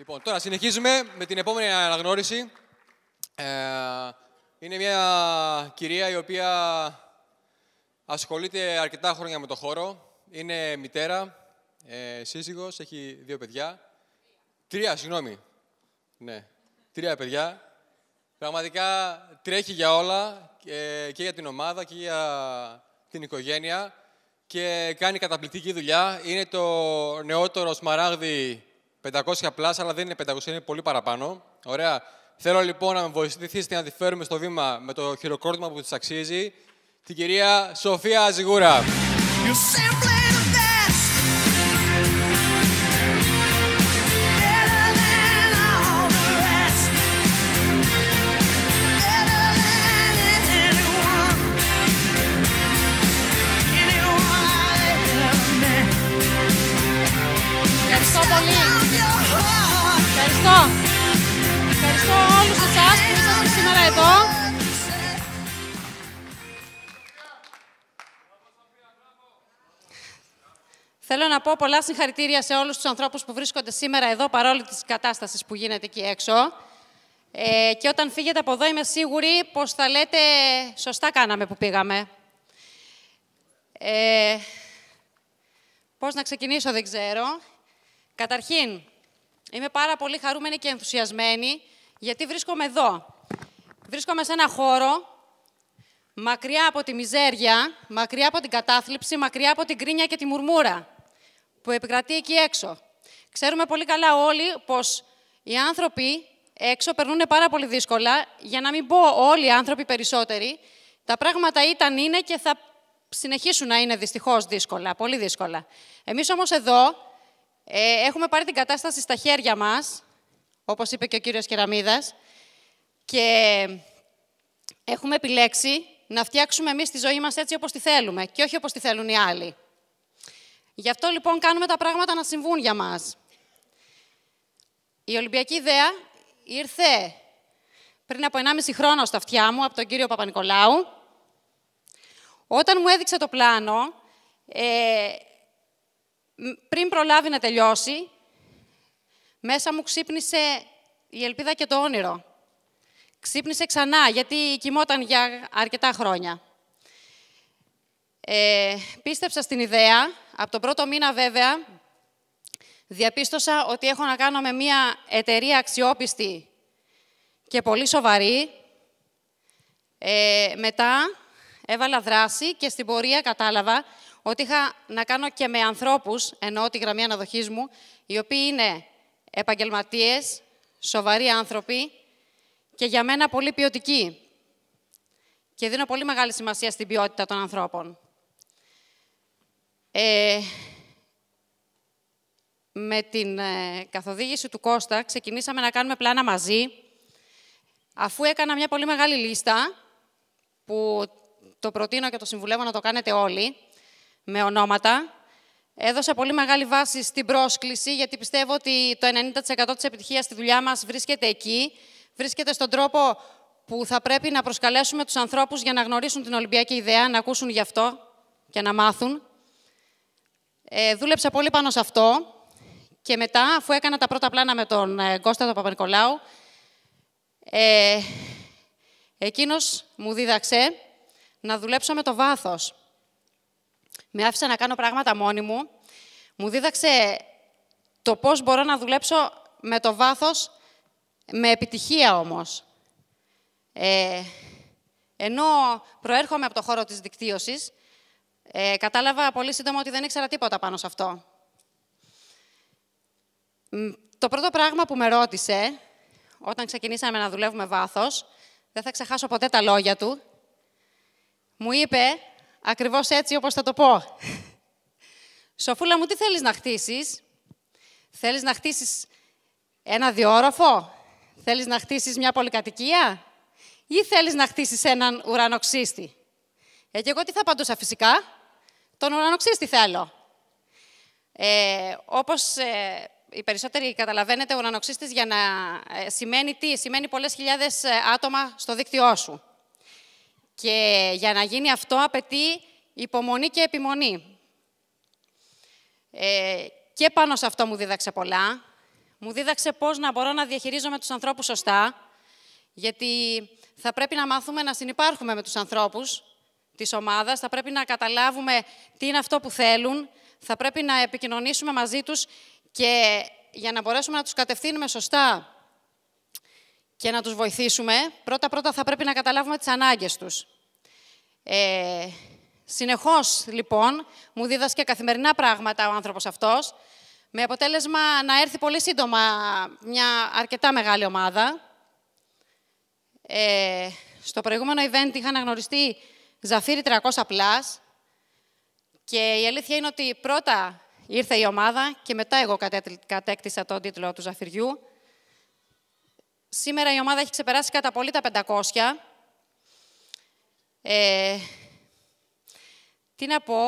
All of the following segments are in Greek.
Λοιπόν, τώρα συνεχίζουμε με την επόμενη αναγνώριση. Ε, είναι μια κυρία η οποία ασχολείται αρκετά χρόνια με το χώρο. Είναι μητέρα, ε, σύζυγος, έχει δύο παιδιά. Τρία, συγγνώμη. Ναι, τρία παιδιά. Πραγματικά τρέχει για όλα, ε, και για την ομάδα και για την οικογένεια και κάνει καταπληκτική δουλειά. Είναι το νεότερο σμαράγδι 500 πλάσ, αλλά δεν είναι 500, είναι πολύ παραπάνω. Ωραία. Θέλω λοιπόν να με βοηθήσετε να τη φέρουμε στο βήμα με το χειροκρότημα που της αξίζει, την κυρία Σοφία Ζιγούρα. να πω πολλά συγχαρητήρια σε όλους τους ανθρώπους που βρίσκονται σήμερα εδώ, παρόλη της κατάστασης που γίνεται εκεί έξω. Ε, και όταν φύγετε από εδώ είμαι σίγουρη πως θα λέτε «σωστά κάναμε που πήγαμε». Ε, πώς να ξεκινήσω δεν ξέρω. Καταρχήν, είμαι πάρα πολύ χαρούμενη και ενθουσιασμένη γιατί βρίσκομαι εδώ. Βρίσκομαι σε ένα χώρο μακριά από τη μιζέρια, μακριά από την κατάθλιψη, μακριά από την κρίνια και τη μουρμούρα που επικρατεί εκεί έξω. Ξέρουμε πολύ καλά όλοι πως οι άνθρωποι έξω περνούν πάρα πολύ δύσκολα, για να μην πω όλοι οι άνθρωποι περισσότεροι. Τα πράγματα ήταν, είναι και θα συνεχίσουν να είναι δυστυχώς δύσκολα, πολύ δύσκολα. Εμείς όμως εδώ ε, έχουμε πάρει την κατάσταση στα χέρια μας, όπως είπε και ο κύριος Κεραμίδας, και έχουμε επιλέξει να φτιάξουμε εμείς τη ζωή μας έτσι όπως τη θέλουμε και όχι όπως τη θέλουν οι άλλοι. Γι' αυτό λοιπόν κάνουμε τα πράγματα να συμβούν για μας. Η Ολυμπιακή ιδέα ήρθε πριν από 1,5 χρόνο στα αυτιά μου από τον κύριο Παπα-Νικολάου. Όταν μου έδειξε το πλάνο, ε, πριν προλάβει να τελειώσει, μέσα μου ξύπνησε η ελπίδα και το όνειρο. Ξύπνησε ξανά, γιατί κοιμόταν για αρκετά χρόνια. Ε, πίστεψα στην ιδέα. Από τον πρώτο μήνα, βέβαια, διαπίστωσα ότι έχω να κάνω με μια εταιρεία αξιόπιστη και πολύ σοβαρή. Ε, μετά έβαλα δράση και στην πορεία κατάλαβα ότι είχα να κάνω και με ανθρώπους, ενώ τη γραμμή αναδοχής μου, οι οποίοι είναι επαγγελματίες, σοβαροί άνθρωποι και για μένα πολύ ποιοτικοί. Και δίνω πολύ μεγάλη σημασία στην ποιότητα των ανθρώπων. Ε, με την ε, καθοδήγηση του Κώστα ξεκινήσαμε να κάνουμε πλάνα μαζί. Αφού έκανα μια πολύ μεγάλη λίστα, που το προτείνω και το συμβουλεύω να το κάνετε όλοι, με ονόματα, έδωσα πολύ μεγάλη βάση στην πρόσκληση, γιατί πιστεύω ότι το 90% της επιτυχίας στη δουλειά μας βρίσκεται εκεί, βρίσκεται στον τρόπο που θα πρέπει να προσκαλέσουμε τους ανθρώπους για να γνωρίσουν την Ολυμπιακή ιδέα, να ακούσουν γι' αυτό και να μάθουν. Ε, δούλεψα πολύ πάνω σε αυτό και μετά, αφού έκανα τα πρώτα πλάνα με τον ε, Κώστα τον Παπα-Νικολάου, ε, εκείνος μου δίδαξε να δουλέψω με το βάθος. Με άφησε να κάνω πράγματα μόνη μου. Μου δίδαξε το πώς μπορώ να δουλέψω με το βάθος, με επιτυχία όμως. Ε, ενώ προέρχομαι από το χώρο της δικτύωσης, ε, κατάλαβα πολύ σύντομα ότι δεν ήξερα τίποτα πάνω σε αυτό. Το πρώτο πράγμα που με ρώτησε, όταν ξεκινήσαμε να δουλεύουμε βάθος, δεν θα ξεχάσω ποτέ τα λόγια του, μου είπε, ακριβώς έτσι όπως θα το πω, «Σοφούλα μου, τι θέλεις να χτίσεις, θέλεις να χτίσεις ένα διόροφο, θέλεις να χτίσεις μια πολυκατοικία ή θέλεις να χτίσεις έναν ουρανοξύστη» Ε, και εγώ τι θα απαντούσα φυσικά. Τον ουρανό θέλω. Ε, όπως ε, οι περισσότεροι καταλαβαίνετε, ο ουρανοξύστης για να ε, σημαίνει τι. Σημαίνει πολλές χιλιάδες ε, άτομα στο δίκτυό σου. Και για να γίνει αυτό απαιτεί υπομονή και επιμονή. Ε, και πάνω σε αυτό μου δίδαξε πολλά. Μου δίδαξε πώς να μπορώ να διαχειρίζομαι τους ανθρώπους σωστά, γιατί θα πρέπει να μάθουμε να συνεπάρχουμε με τους ανθρώπους της ομάδας, θα πρέπει να καταλάβουμε τι είναι αυτό που θέλουν, θα πρέπει να επικοινωνήσουμε μαζί τους και για να μπορέσουμε να τους κατευθύνουμε σωστά και να τους βοηθήσουμε, πρώτα-πρώτα θα πρέπει να καταλάβουμε τις ανάγκες τους. Ε, συνεχώς, λοιπόν, μου δίδασκε καθημερινά πράγματα ο άνθρωπος αυτός, με αποτέλεσμα να έρθει πολύ σύντομα μια αρκετά μεγάλη ομάδα. Ε, στο προηγούμενο event είχαν αναγνωριστεί Ζαφύρι 300+. Και η αλήθεια είναι ότι πρώτα ήρθε η ομάδα και μετά εγώ κατέκτησα τον τίτλο του Ζαφυριού. Σήμερα η ομάδα έχει ξεπεράσει κατά πολύ τα 500. Ε, τι να πω,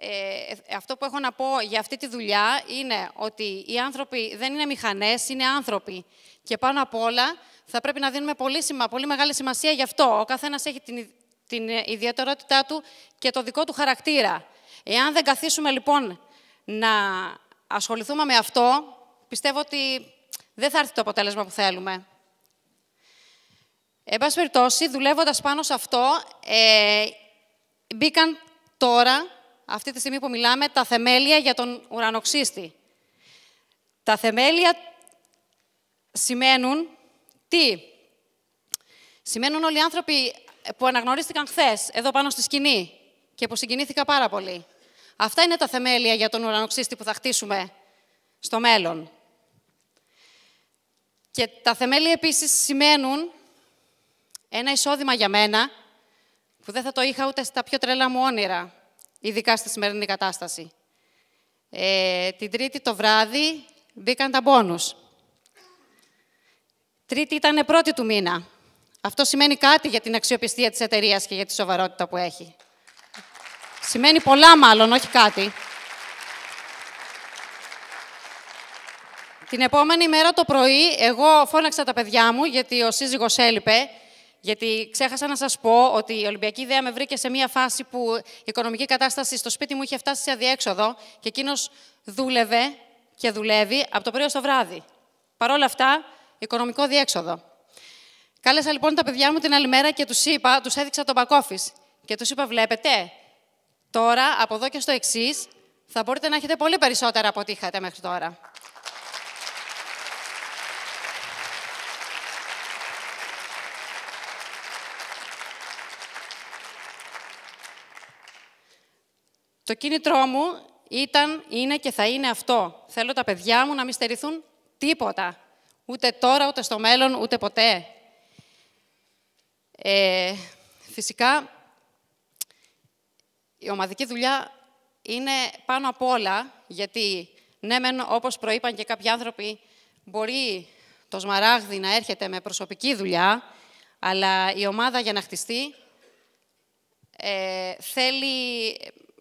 ε, αυτό που έχω να πω για αυτή τη δουλειά είναι ότι οι άνθρωποι δεν είναι μηχανές, είναι άνθρωποι. Και πάνω απ' όλα θα πρέπει να δίνουμε πολύ, πολύ μεγάλη σημασία γι' αυτό. Ο καθένας έχει την, την ε, ιδιαιτερότητά του και το δικό του χαρακτήρα. Εάν δεν καθίσουμε λοιπόν να ασχοληθούμε με αυτό, πιστεύω ότι δεν θα έρθει το αποτέλεσμα που θέλουμε. Εν πάση περιπτώσει, δουλεύοντας πάνω σε αυτό, ε, μπήκαν τώρα, αυτή τη στιγμή που μιλάμε, τα θεμέλια για τον ουρανοξύστη. Τα θεμέλια σημαίνουν τι. Σημαίνουν όλοι οι άνθρωποι που αναγνωρίστηκαν χθες εδώ πάνω στη σκηνή και που συγκινήθηκα πάρα πολύ. Αυτά είναι τα θεμέλια για τον ουρανοξύστη που θα χτίσουμε στο μέλλον. Και τα θεμέλια επίσης σημαίνουν ένα εισόδημα για μένα που δεν θα το είχα ούτε στα πιο τρελά μου όνειρα, ειδικά στη σημερινή κατάσταση. Ε, την Τρίτη το βράδυ μπήκαν τα μπόνους. Τρίτη ήταν πρώτη του μήνα. Αυτό σημαίνει κάτι για την αξιοπιστία της εταιρείας και για τη σοβαρότητα που έχει. Σημαίνει πολλά μάλλον, όχι κάτι. Την επόμενη μέρα το πρωί, εγώ φώναξα τα παιδιά μου, γιατί ο σύζυγος έλειπε, γιατί ξέχασα να σας πω ότι η Ολυμπιακή ιδέα με βρήκε σε μια φάση που η οικονομική κατάσταση στο σπίτι μου είχε φτάσει σε αδιέξοδο και εκείνος δούλευε και δουλεύει από το πρωί το βράδυ. Παρ' όλα αυτά, οικονομικό διέξοδο. Κάλεσα λοιπόν τα παιδιά μου την άλλη μέρα και τους είπα, τους έδειξα τον μπακόφις Και τους είπα, βλέπετε, τώρα από εδώ και στο εξής θα μπορείτε να έχετε πολύ περισσότερα από ό,τι είχατε μέχρι τώρα. Το κίνητρό μου ήταν, είναι και θα είναι αυτό. Θέλω τα παιδιά μου να μην στερηθούν τίποτα. Ούτε τώρα, ούτε στο μέλλον, ούτε ποτέ. Ε, φυσικά, η ομαδική δουλειά είναι πάνω απ' όλα, γιατί ναι, μεν, όπως προείπαν και κάποιοι άνθρωποι, μπορεί το σμαράγδι να έρχεται με προσωπική δουλειά, αλλά η ομάδα για να χτιστεί ε, θέλει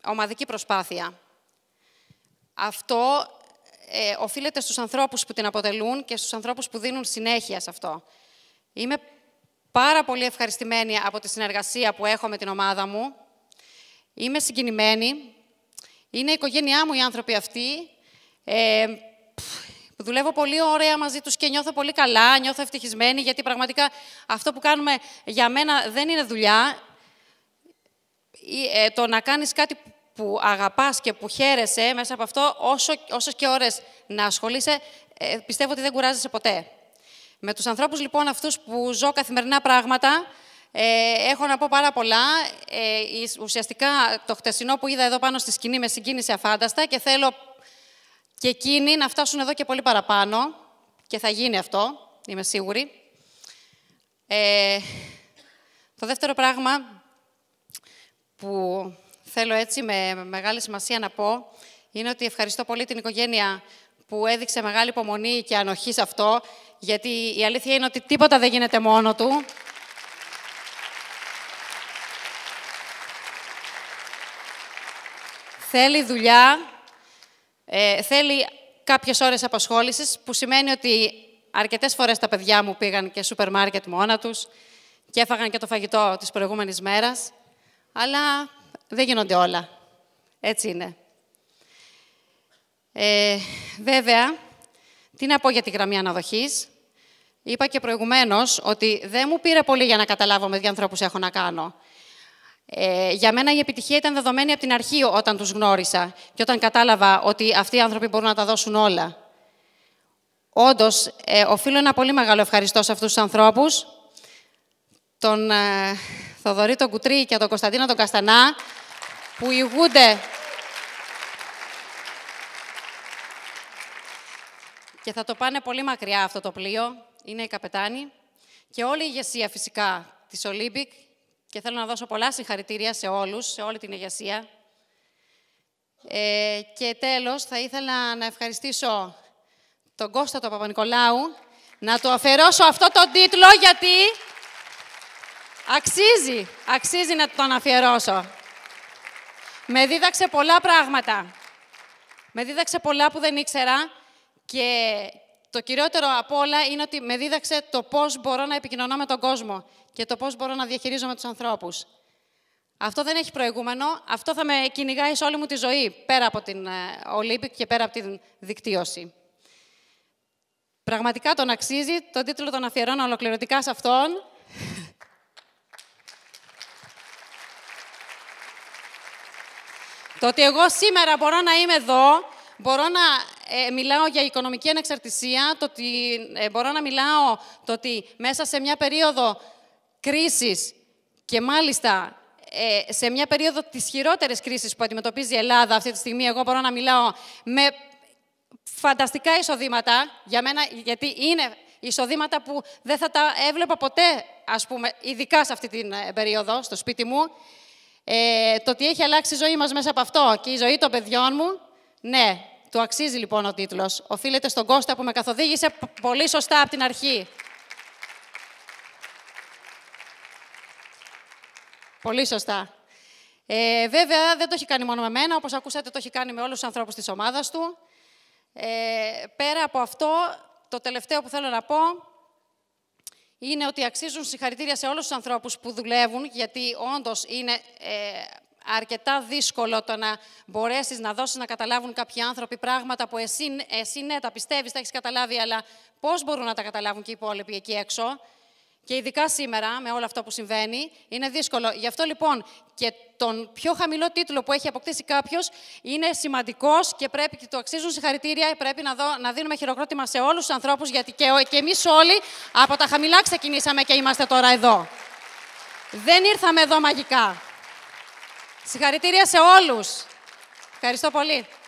ομαδική προσπάθεια. Αυτό ε, οφείλεται στους ανθρώπους που την αποτελούν και στους ανθρώπους που δίνουν συνέχεια σε αυτό. Είμαι πάρα πολύ ευχαριστημένη από τη συνεργασία που έχω με την ομάδα μου. Είμαι συγκινημένη. Είναι η οικογένειά μου οι άνθρωποι αυτοί. Ε, δουλεύω πολύ ωραία μαζί τους και νιώθω πολύ καλά, νιώθω ευτυχισμένη, γιατί πραγματικά αυτό που κάνουμε για μένα δεν είναι δουλειά. Ε, το να κάνεις κάτι που αγαπάς και που χαίρεσαι μέσα από αυτό, όσο, όσες και ώρες να ασχολείσαι, ε, πιστεύω ότι δεν κουράζεσαι ποτέ. Με τους ανθρώπους λοιπόν αυτούς που ζω καθημερινά πράγματα, ε, έχω να πω πάρα πολλά. Ε, ουσιαστικά το χτεσινό που είδα εδώ πάνω στη σκηνή με συγκίνησε αφάνταστα και θέλω και εκείνοι να φτάσουν εδώ και πολύ παραπάνω και θα γίνει αυτό, είμαι σίγουρη. Ε, το δεύτερο πράγμα που θέλω έτσι με μεγάλη σημασία να πω είναι ότι ευχαριστώ πολύ την οικογένεια που έδειξε μεγάλη υπομονή και ανοχή σε αυτό, γιατί η αλήθεια είναι ότι τίποτα δεν γίνεται μόνο του. Θέλει δουλειά, ε, θέλει κάποιες ώρες απασχόλησης, που σημαίνει ότι αρκετές φορές τα παιδιά μου πήγαν και σούπερ μάρκετ μόνα τους και έφαγαν και το φαγητό της προηγούμενης μέρας, αλλά δεν γίνονται όλα. Έτσι είναι. Ε, Βέβαια, τι να πω για τη γραμμή αναδοχής. Είπα και προηγουμένως ότι δεν μου πήρε πολύ για να καταλάβω με τι ανθρώπους έχω να κάνω. Ε, για μένα η επιτυχία ήταν δεδομένη από την αρχή όταν τους γνώρισα και όταν κατάλαβα ότι αυτοί οι άνθρωποι μπορούν να τα δώσουν όλα. Όντως, ε, οφείλω ένα πολύ μεγάλο ευχαριστώ σε αυτούς τους ανθρώπους. Τον ε, Θοδωρή τον Κουτρί και τον Κωνσταντίνο τον Καστανά, που ηγούνται και θα το πάνε πολύ μακριά αυτό το πλοίο. Είναι η Καπετάνη. και όλη η ηγεσία φυσικά της Ολύμπικ. και θέλω να δώσω πολλά συγχαρητήρια σε όλους, σε όλη την ηγεσία. Ε, και τέλος θα ήθελα να ευχαριστήσω τον Κώστα τον Παπα-Νικολάου να του αφαιρώσω αυτό τον τίτλο γιατί αξίζει, αξίζει να τον αφιερώσω. Με δίδαξε πολλά πράγματα. Με δίδαξε πολλά που δεν ήξερα και το κυριότερο απ' όλα είναι ότι με δίδαξε το πώς μπορώ να επικοινωνώ με τον κόσμο και το πώς μπορώ να διαχειρίζομαι τους ανθρώπους. Αυτό δεν έχει προηγούμενο. Αυτό θα με κυνηγάει σε όλη μου τη ζωή, πέρα από την ε, Olympic και πέρα από την δικτύωση. Πραγματικά τον αξίζει. Τον τίτλο τον αφιερώνω ολοκληρωτικά σε αυτόν. Το ότι εγώ σήμερα μπορώ να είμαι εδώ, μπορώ να ε, μιλάω για οικονομική ανεξαρτησία, το ότι ε, μπορώ να μιλάω το ότι μέσα σε μια περίοδο κρίσης και μάλιστα ε, σε μια περίοδο της χειρότερης κρίσης που αντιμετωπίζει η Ελλάδα αυτή τη στιγμή, εγώ μπορώ να μιλάω με φανταστικά εισοδήματα για μένα, γιατί είναι εισοδήματα που δεν θα τα έβλεπα ποτέ, ας πούμε, ειδικά σε αυτή την ε, περίοδο, στο σπίτι μου. Ε, το ότι έχει αλλάξει η ζωή μας μέσα από αυτό και η ζωή των παιδιών μου, ναι, του αξίζει λοιπόν ο τίτλος. Οφείλεται στον Κώστα που με καθοδήγησε πολύ σωστά από την αρχή. Πολύ σωστά. Ε, βέβαια, δεν το έχει κάνει μόνο με μένα, όπως ακούσατε, το έχει κάνει με όλους τους ανθρώπους της ομάδας του. Ε, πέρα από αυτό, το τελευταίο που θέλω να πω είναι ότι αξίζουν συγχαρητήρια σε όλους τους ανθρώπους που δουλεύουν, γιατί όντως είναι ε, αρκετά δύσκολο το να μπορέσεις να δώσεις να καταλάβουν κάποιοι άνθρωποι πράγματα που εσύ, εσύ ναι, τα πιστεύεις, τα έχεις καταλάβει, αλλά πώς μπορούν να τα καταλάβουν και οι υπόλοιποι εκεί έξω. Και ειδικά σήμερα, με όλο αυτό που συμβαίνει, είναι δύσκολο. Γι' αυτό λοιπόν και τον πιο χαμηλό τίτλο που έχει αποκτήσει κάποιος είναι σημαντικός και πρέπει και αξίζουν συγχαρητήρια. Πρέπει να, να δίνουμε χειροκρότημα σε όλους τους ανθρώπους, γιατί και, και εμείς όλοι από τα χαμηλά ξεκινήσαμε και είμαστε τώρα εδώ. Δεν ήρθαμε εδώ μαγικά. Συγχαρητήρια σε όλους. Ευχαριστώ πολύ.